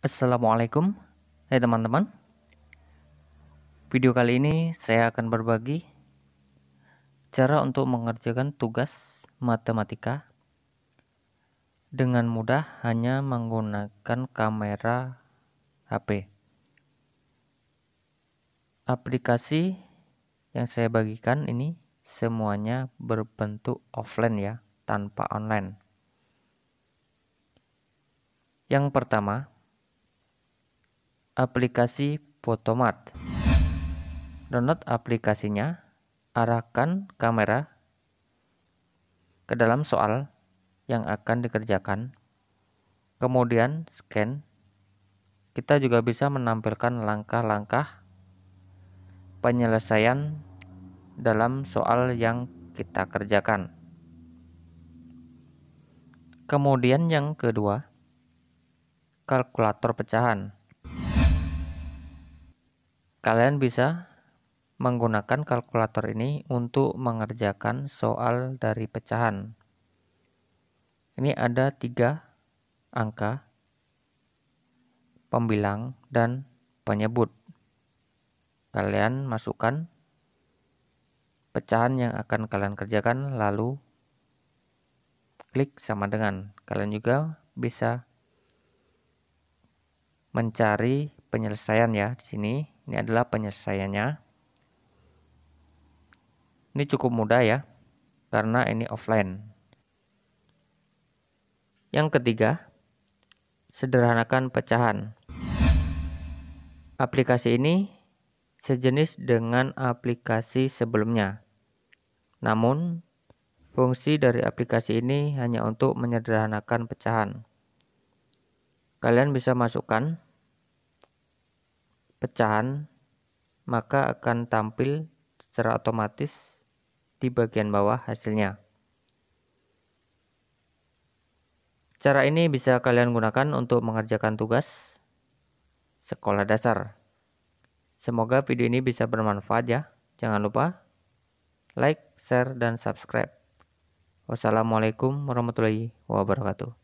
Assalamualaikum, hai hey, teman-teman. Video kali ini saya akan berbagi cara untuk mengerjakan tugas matematika dengan mudah hanya menggunakan kamera HP. Aplikasi yang saya bagikan ini semuanya berbentuk offline ya, tanpa online. Yang pertama, aplikasi Photomat. Download aplikasinya, arahkan kamera ke dalam soal yang akan dikerjakan. Kemudian scan. Kita juga bisa menampilkan langkah-langkah penyelesaian dalam soal yang kita kerjakan. Kemudian yang kedua, kalkulator pecahan. Kalian bisa menggunakan kalkulator ini untuk mengerjakan soal dari pecahan. Ini ada tiga angka, pembilang, dan penyebut. Kalian masukkan pecahan yang akan kalian kerjakan, lalu klik sama dengan. Kalian juga bisa mencari penyelesaian ya di sini ini adalah penyelesaiannya. Ini cukup mudah ya, karena ini offline. Yang ketiga, sederhanakan pecahan. Aplikasi ini sejenis dengan aplikasi sebelumnya. Namun, fungsi dari aplikasi ini hanya untuk menyederhanakan pecahan. Kalian bisa masukkan pecahan, maka akan tampil secara otomatis di bagian bawah hasilnya. Cara ini bisa kalian gunakan untuk mengerjakan tugas sekolah dasar. Semoga video ini bisa bermanfaat ya. Jangan lupa like, share, dan subscribe. Wassalamualaikum warahmatullahi wabarakatuh.